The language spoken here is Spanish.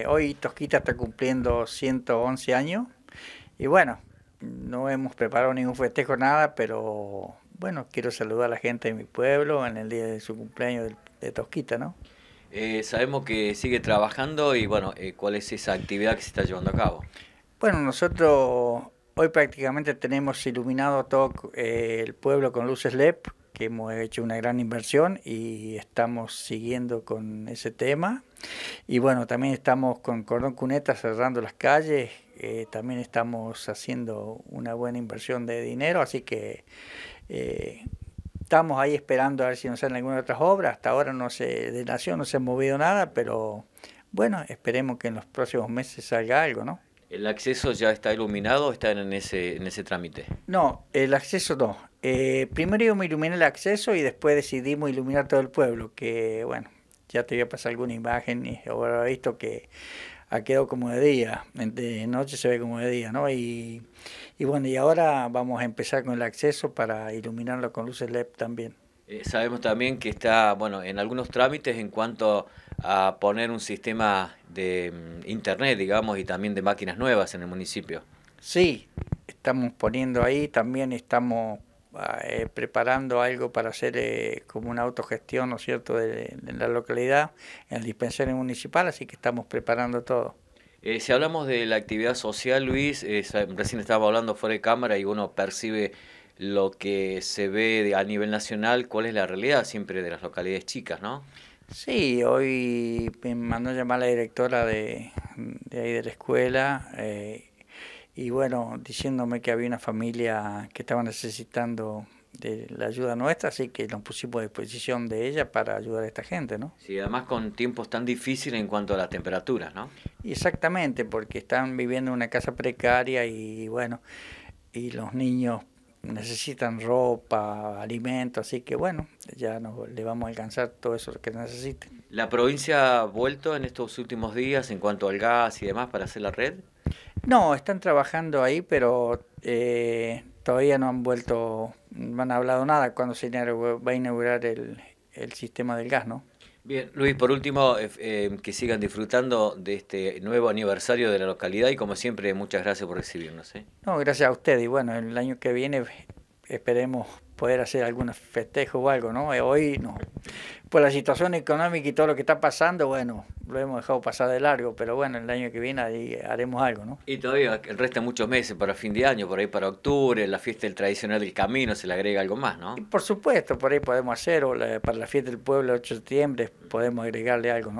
Eh, hoy Tosquita está cumpliendo 111 años y bueno, no hemos preparado ningún festejo, nada, pero bueno, quiero saludar a la gente de mi pueblo en el día de su cumpleaños de Tosquita, ¿no? Eh, sabemos que sigue trabajando y bueno, eh, ¿cuál es esa actividad que se está llevando a cabo? Bueno, nosotros hoy prácticamente tenemos iluminado todo el pueblo con luces LED, que hemos hecho una gran inversión y estamos siguiendo con ese tema. Y bueno, también estamos con Cordón Cuneta cerrando las calles, eh, también estamos haciendo una buena inversión de dinero, así que eh, estamos ahí esperando a ver si nos salen algunas otras obras. Hasta ahora no se, de Nación no se ha movido nada, pero bueno, esperemos que en los próximos meses salga algo, ¿no? ¿El acceso ya está iluminado o está en ese, en ese trámite? No, el acceso no. Eh, primero yo me iluminé el acceso y después decidimos iluminar todo el pueblo, que bueno, ya te voy a pasar alguna imagen y ahora he visto que ha quedado como de día, de noche se ve como de día, ¿no? Y, bueno, y ahora vamos a empezar con el acceso para iluminarlo con luces LED también. Eh, sabemos también que está, bueno, en algunos trámites en cuanto a poner un sistema de mm, internet, digamos, y también de máquinas nuevas en el municipio. Sí, estamos poniendo ahí, también estamos ah, eh, preparando algo para hacer eh, como una autogestión, ¿no es cierto?, de, la localidad, en el dispensario municipal, así que estamos preparando todo. Eh, si hablamos de la actividad social, Luis, recién estaba hablando fuera de cámara y uno percibe lo que se ve a nivel nacional, cuál es la realidad siempre de las localidades chicas, ¿no? Sí, hoy me mandó llamar la directora de, ahí de la escuela eh, y bueno, diciéndome que había una familia que estaba necesitando de la ayuda nuestra, así que nos pusimos a disposición de ella para ayudar a esta gente, ¿no? Sí, además con tiempos tan difíciles en cuanto a las temperaturas, ¿no? Exactamente, porque están viviendo en una casa precaria y bueno, y los niños necesitan ropa, alimento, así que bueno, ya no le vamos a alcanzar todo eso que necesiten. ¿La provincia ha vuelto en estos últimos días en cuanto al gas y demás para hacer la red? No, están trabajando ahí, pero eh, todavía no han vuelto, no han hablado nada cuando se va a inaugurar el, el sistema del gas, ¿no? Bien, Luis, por último, eh, eh, que sigan disfrutando de este nuevo aniversario de la localidad y como siempre, muchas gracias por recibirnos. ¿eh? No, gracias a usted y bueno, el año que viene esperemos poder hacer algún festejo o algo, ¿no? Eh, hoy no. Por la situación económica y todo lo que está pasando, bueno, lo hemos dejado pasar de largo, pero bueno, el año que viene ahí haremos algo, ¿no? Y todavía el resta muchos meses para fin de año, por ahí para octubre, la fiesta del tradicional del camino, se le agrega algo más, ¿no? por supuesto, por ahí podemos hacer, o para la fiesta del pueblo 8 de septiembre podemos agregarle algo, ¿no?